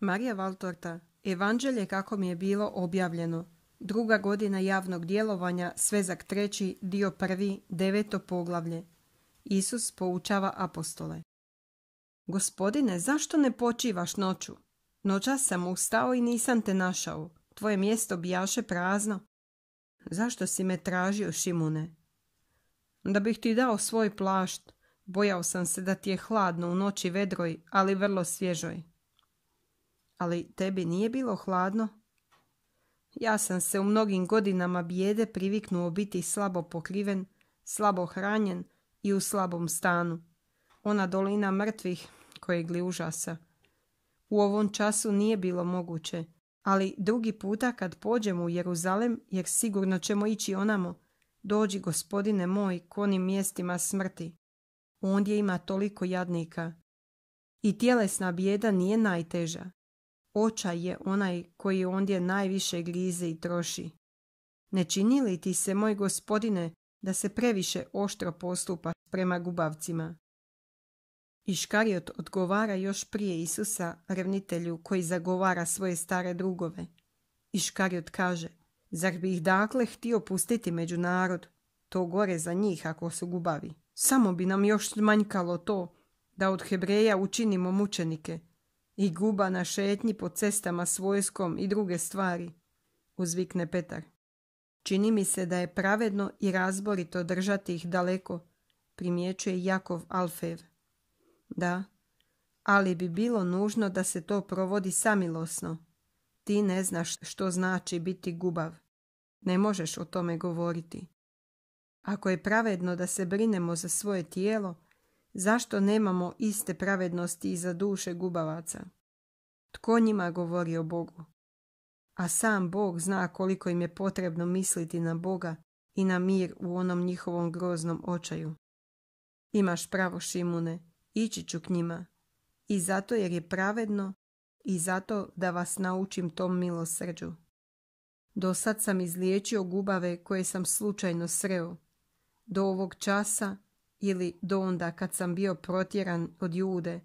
Marija Valtorta, Evanđelje kako mi je bilo objavljeno, druga godina javnog djelovanja, svezak treći, dio prvi, deveto poglavlje. Isus poučava apostole. Gospodine, zašto ne počivaš noću? Noćas sam ustao i nisam te našao. Tvoje mjesto bijaše prazno. Zašto si me tražio, Šimune? Da bih ti dao svoj plašt. Bojao sam se da ti je hladno u noći vedroj, ali vrlo svježoj ali tebi nije bilo hladno? Ja sam se u mnogim godinama bijede priviknuo biti slabo pokriven, slabo hranjen i u slabom stanu. Ona dolina mrtvih koje gli užasa. U ovom času nije bilo moguće, ali drugi puta kad pođem u Jeruzalem, jer sigurno ćemo ići onamo, dođi gospodine moj k'onim mjestima smrti. Ondje ima toliko jadnika. I tjelesna bijeda nije najteža očaj je onaj koji ondje najviše grize i troši. Ne čini li ti se, moj gospodine, da se previše oštro postupa prema gubavcima? Iškariot odgovara još prije Isusa, revnitelju koji zagovara svoje stare drugove. Iškariot kaže, zar bi ih dakle htio pustiti među narod? To gore za njih ako su gubavi. Samo bi nam još manjkalo to da od Hebreja učinimo mučenike, i guba na šetnji po cestama s vojskom i druge stvari, uzvikne Petar. Čini mi se da je pravedno i razborito držati ih daleko, primjećuje Jakov Alfev. Da, ali bi bilo nužno da se to provodi samilosno. Ti ne znaš što znači biti gubav. Ne možeš o tome govoriti. Ako je pravedno da se brinemo za svoje tijelo, Zašto nemamo iste pravednosti i za duše gubavaca? Tko njima govori o Bogu? A sam Bog zna koliko im je potrebno misliti na Boga i na mir u onom njihovom groznom očaju. Imaš pravo, Šimune, ići ću k njima. I zato jer je pravedno i zato da vas naučim tom milosrđu. Do sad sam izliječio gubave koje sam slučajno sreo. Do ovog časa ili do onda kad sam bio protjeran od jude,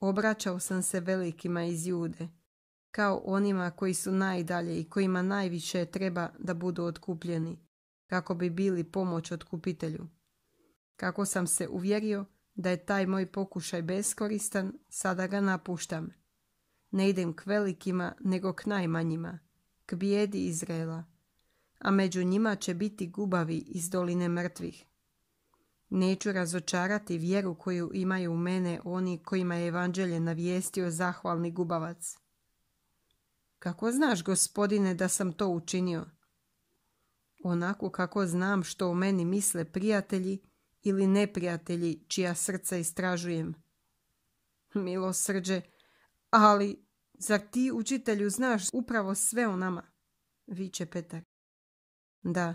obraćao sam se velikima iz jude, kao onima koji su najdalje i kojima najviše treba da budu otkupljeni, kako bi bili pomoć otkupitelju. Kako sam se uvjerio da je taj moj pokušaj beskoristan, sada ga napuštam. Ne idem k velikima, nego k najmanjima, k bijedi Izrela, a među njima će biti gubavi iz doline mrtvih. Neću razočarati vjeru koju imaju u mene oni kojima je evanđelje navijestio zahvalni gubavac. Kako znaš, gospodine, da sam to učinio? Onako kako znam što o meni misle prijatelji ili neprijatelji čija srca istražujem. Milosrđe, ali zar ti učitelju znaš upravo sve o nama? Viče Petar. Da,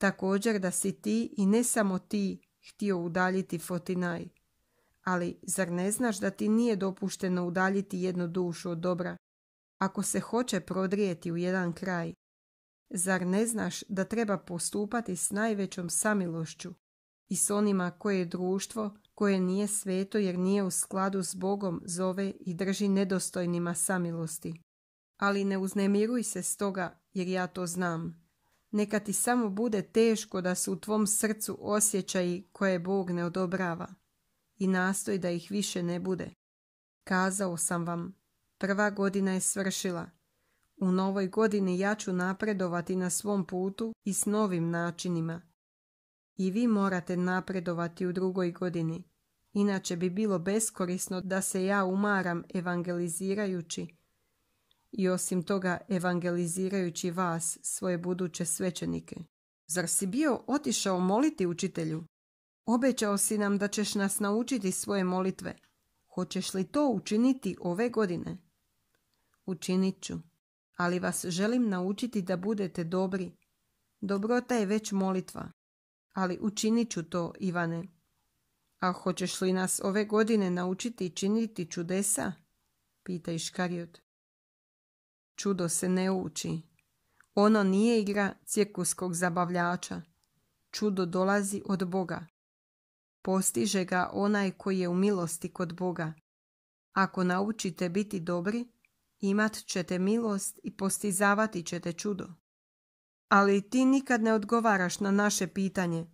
Također da si ti i ne samo ti htio udaljiti Fotinaj. Ali zar ne znaš da ti nije dopušteno udaljiti jednu dušu od dobra, ako se hoće prodrijeti u jedan kraj? Zar ne znaš da treba postupati s najvećom samilošću i s onima koje je društvo, koje nije sveto jer nije u skladu s Bogom zove i drži nedostojnima samilosti? Ali ne uznemiruj se stoga jer ja to znam. Neka ti samo bude teško da su u tvom srcu osjećaji koje Bog ne odobrava i nastoj da ih više ne bude. Kazao sam vam, prva godina je svršila. U novoj godini ja ću napredovati na svom putu i s novim načinima. I vi morate napredovati u drugoj godini. Inače bi bilo beskorisno da se ja umaram evangelizirajući i osim toga evangelizirajući vas, svoje buduće svećenike. Zar si bio otišao moliti učitelju? Obećao si nam da ćeš nas naučiti svoje molitve. Hoćeš li to učiniti ove godine? Učinit ću, ali vas želim naučiti da budete dobri. Dobrota je već molitva, ali učinit ću to, Ivane. A hoćeš li nas ove godine naučiti činiti čudesa? Pita Iškariot čudo se ne uči. Ono nije igra cirkuskog zabavljača. Čudo dolazi od Boga. Postiže ga onaj koji je u milosti kod Boga. Ako naučite biti dobri, imat ćete milost i postizavati ćete čudo. Ali ti nikad ne odgovaraš na naše pitanje.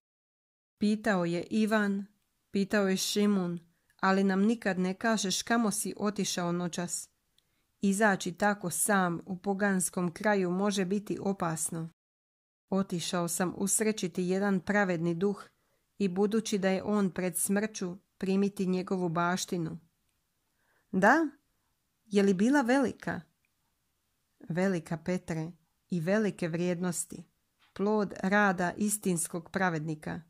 Pitao je Ivan, pitao je Šimun, ali nam nikad ne kažeš kamo si otišao noćas. Izaći tako sam u poganskom kraju može biti opasno. Otišao sam usrećiti jedan pravedni duh i budući da je on pred smrću primiti njegovu baštinu. Da, je li bila velika? Velika Petre i velike vrijednosti, plod rada istinskog pravednika.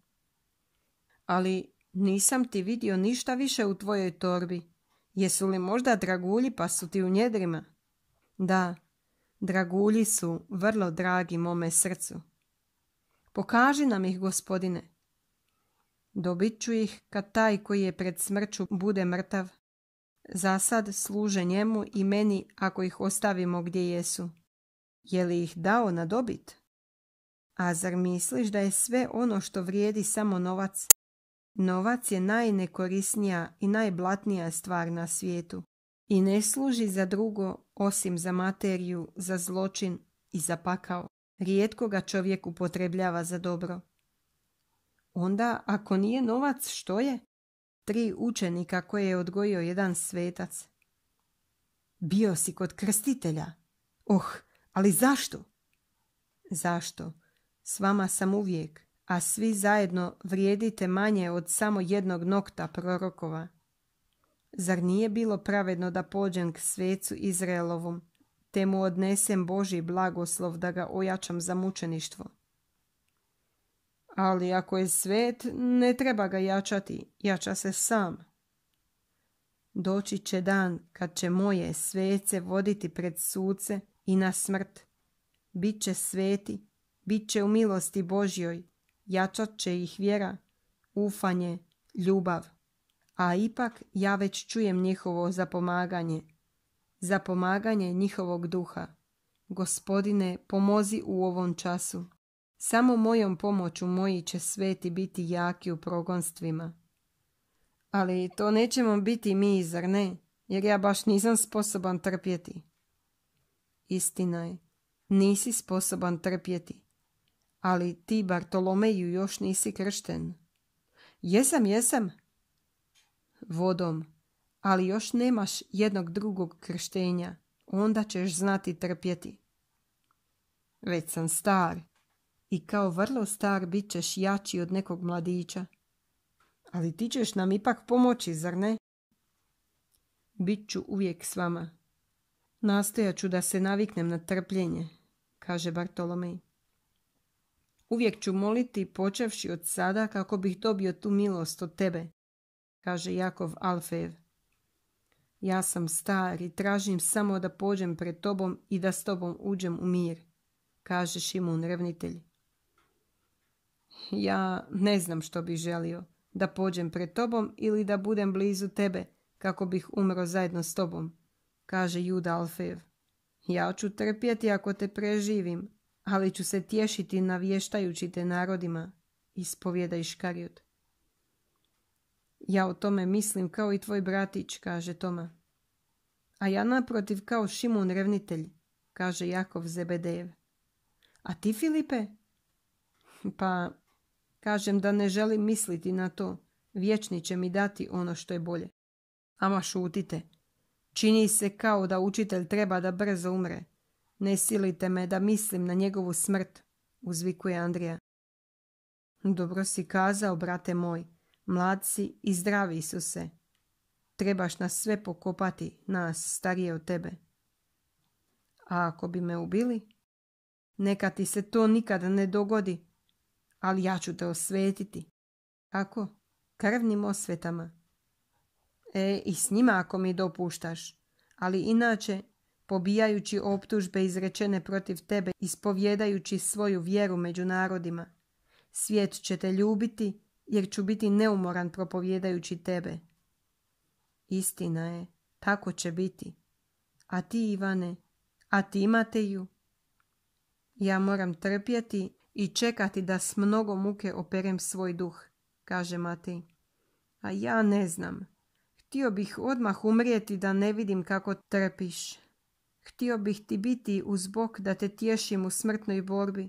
Ali nisam ti vidio ništa više u tvojoj torbi, Jesu li možda dragulji pa su ti u njedrima? Da, dragulji su vrlo dragi mome srcu. Pokaži nam ih, gospodine. Dobit ću ih kad taj koji je pred smrću bude mrtav. Za sad služe njemu i meni ako ih ostavimo gdje jesu. Je li ih dao na dobit? A zar misliš da je sve ono što vrijedi samo novac? Novac je najnekorisnija i najblatnija stvar na svijetu i ne služi za drugo osim za materiju, za zločin i za pakao. Rijetko ga čovjek upotrebljava za dobro. Onda, ako nije novac, što je? Tri učenika koje je odgojio jedan svetac. Bio si kod krstitelja. Oh, ali zašto? Zašto? S vama sam uvijek a svi zajedno vrijedite manje od samo jednog nokta prorokova. Zar nije bilo pravedno da pođem k svecu Izraelovom, te mu odnesem Boži blagoslov da ga ojačam za mučeništvo? Ali ako je svet, ne treba ga jačati, jača se sam. Doći će dan kad će moje svece voditi pred suce i na smrt. Bit će sveti, bit će u milosti Božjoj jačat će ih vjera, ufanje, ljubav. A ipak ja već čujem njihovo zapomaganje. Zapomaganje njihovog duha. Gospodine, pomozi u ovom času. Samo mojom pomoću moji će sveti biti jaki u progonstvima. Ali to nećemo biti mi, zar ne? Jer ja baš nisam sposoban trpjeti. Istina je, nisi sposoban trpjeti ali ti Bartolomeju još nisi kršten. Jesam, jesam. Vodom, ali još nemaš jednog drugog krštenja, onda ćeš znati trpjeti. Već sam star i kao vrlo star bit ćeš jači od nekog mladića. Ali ti ćeš nam ipak pomoći, zar ne? Bit ću uvijek s vama. Nastojat ću da se naviknem na trpljenje, kaže Bartolomej. Uvijek ću moliti počevši od sada kako bih dobio tu milost od tebe, kaže Jakov Alfev. Ja sam star i tražim samo da pođem pred tobom i da s tobom uđem u mir, kaže Šimun Revnitelj. Ja ne znam što bih želio, da pođem pred tobom ili da budem blizu tebe kako bih umro zajedno s tobom, kaže Juda Alfev. Ja ću trpjeti ako te preživim, ali ću se tješiti navještajući te narodima, ispovjeda Iškariot. Ja o tome mislim kao i tvoj bratić, kaže Toma. A ja naprotiv kao Šimun Revnitelj, kaže Jakov Zebedejev. A ti, Filipe? Pa, kažem da ne želim misliti na to. Vječni će mi dati ono što je bolje. Ama šutite. Čini se kao da učitelj treba da brzo umre, ne silite me da mislim na njegovu smrt, uzvikuje Andrija. Dobro si kazao, brate moj, Mladci i zdravi su se. Trebaš nas sve pokopati, nas, starije od tebe. A ako bi me ubili? Neka ti se to nikada ne dogodi, ali ja ću te osvetiti. Kako? Krvnim osvetama. E, i s njima ako mi dopuštaš, ali inače pobijajući optužbe izrečene protiv tebe, ispovjedajući svoju vjeru među narodima. Svijet će te ljubiti, jer ću biti neumoran propovjedajući tebe. Istina je, tako će biti. A ti, Ivane, a ti, Mateju? Ja moram trpjeti i čekati da s mnogo muke operem svoj duh, kaže Matej. A ja ne znam. Htio bih odmah umrijeti da ne vidim kako trpiš. Htio bih ti biti uz bok da te tješim u smrtnoj borbi.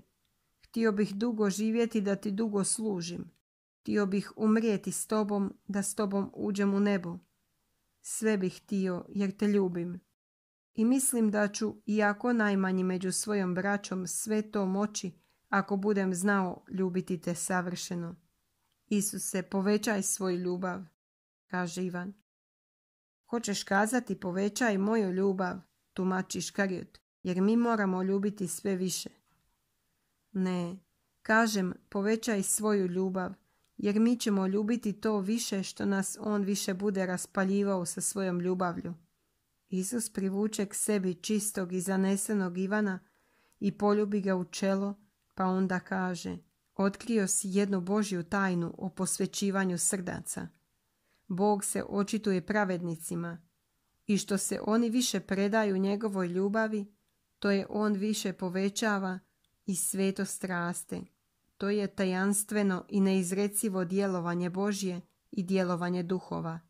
Htio bih dugo živjeti da ti dugo služim. Htio bih umrijeti s tobom da s tobom uđem u nebo. Sve bih htio jer te ljubim. I mislim da ću, iako najmanji među svojom braćom, sve to moći ako budem znao ljubiti te savršeno. Isuse, povećaj svoj ljubav, kaže Ivan. Hoćeš kazati povećaj moju ljubav, tumači škarjot, jer mi moramo ljubiti sve više. Ne, kažem, povećaj svoju ljubav, jer mi ćemo ljubiti to više što nas on više bude raspaljivao sa svojom ljubavlju. Isus privuče k sebi čistog i zanesenog Ivana i poljubi ga u čelo, pa onda kaže Otkrio si jednu Božju tajnu o posvećivanju srdaca. Bog se očituje pravednicima, i što se oni više predaju njegovoj ljubavi, to je on više povećava i sveto straste. To je tajanstveno i neizrecivo djelovanje Božje i djelovanje duhova.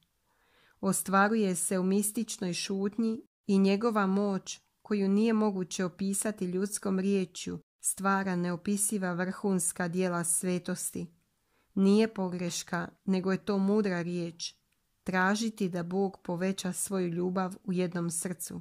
Ostvaruje se u mističnoj šutnji i njegova moć, koju nije moguće opisati ljudskom riječju, stvara neopisiva vrhunska dijela svetosti. Nije pogreška, nego je to mudra riječ, tražiti da Bog poveća svoju ljubav u jednom srcu